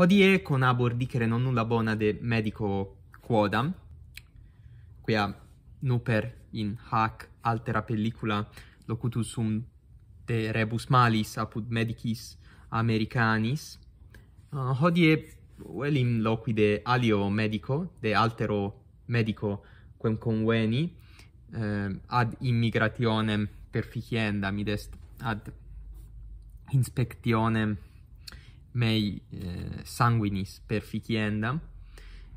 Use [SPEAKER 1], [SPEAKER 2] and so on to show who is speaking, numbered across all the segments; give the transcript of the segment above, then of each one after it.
[SPEAKER 1] Hodie con abor dicere non nulla bona de medico quodam. Quia nuper in hac altera pellicula locutus sum de rebus malis apud medicis americanis. Uh, hodie velim loqui de alio medico, de altero medico quem conveni eh, ad immigrationem perficiendam, id est ad inspectionem mei eh, sanguinis perficiendam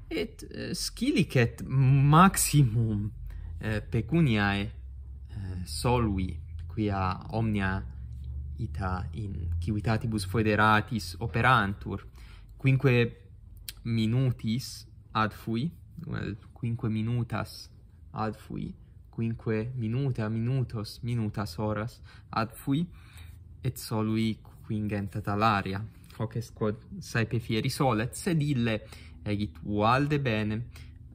[SPEAKER 1] et eh, scilicet maximum eh, pecuniae eh, solui quia omnia ita in civitatibus foederatis operantur quinque minutis ad fui well, quinque minutas ad fui quinque minuta minutos minutas horas ad fui et solui quingenta talaria hoc est quod saepe fieri solet, sed ille egit eh, valde bene,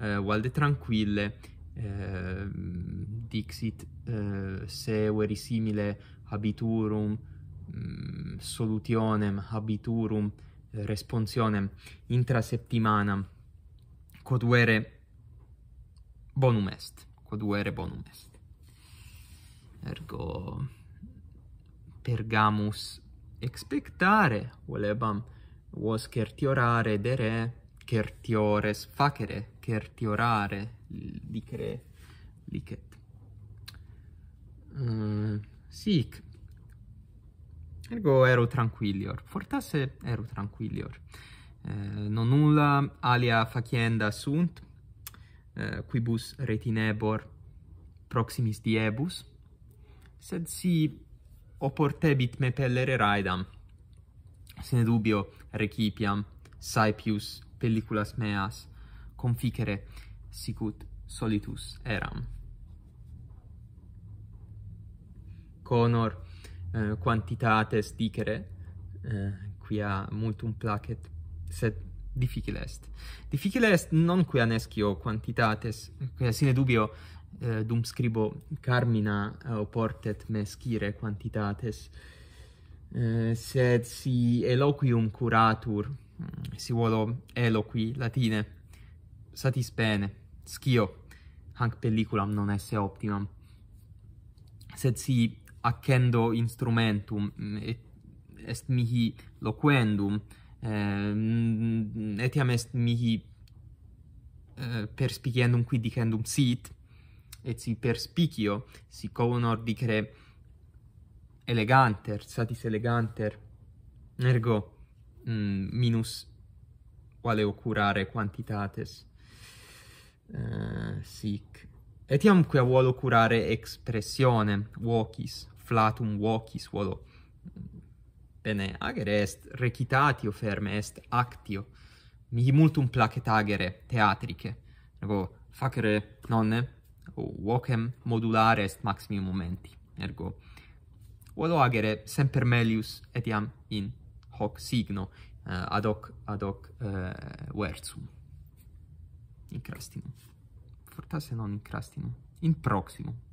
[SPEAKER 1] eh, valde tranquille, eh, dixit eh, se veri simile habiturum mm, solutionem habiturum eh, responsionem intra septimana quod vere bonum est quod vere bonum est ergo pergamus expectare volebam vos certiorare dere certiores facere certiorare dicere licet uh, mm, sic ergo ero tranquillior fortasse ero tranquillior eh, non nulla alia facienda sunt eh, quibus retinebor proximis diebus sed si oportebit me pellere raidam. Sine dubio recipiam saepius pelliculas meas conficere sicut solitus eram. Conor eh, quantitates dicere, eh, quia multum placet, sed difficile est. Difficile est non quia nescio quantitates, quia sine dubio eh, dum scribo carmina eh, oportet me scire quantitates eh, sed si eloquium curatur mm, si volo eloqui latine satis bene scio hanc pelliculam non esse optimam sed si accendo instrumentum mm, et est mihi loquendum eh, mm, etiam est mihi eh, perspiciendum qui dicendum sit eh, et si perspicio si honor dicere eleganter satis eleganter ergo mm, minus quale curare quantitates uh, sic Etiam iam volo curare expressione vocis flatum vocis volo bene agere est recitatio ferme est actio mihi multum placet agere teatrice ergo facere nonne vocem modulare est maximum momenti ergo volo agere semper melius etiam in hoc signo uh, ad hoc ad hoc uh, versum in crastinum fortasse non in crastinum in proximum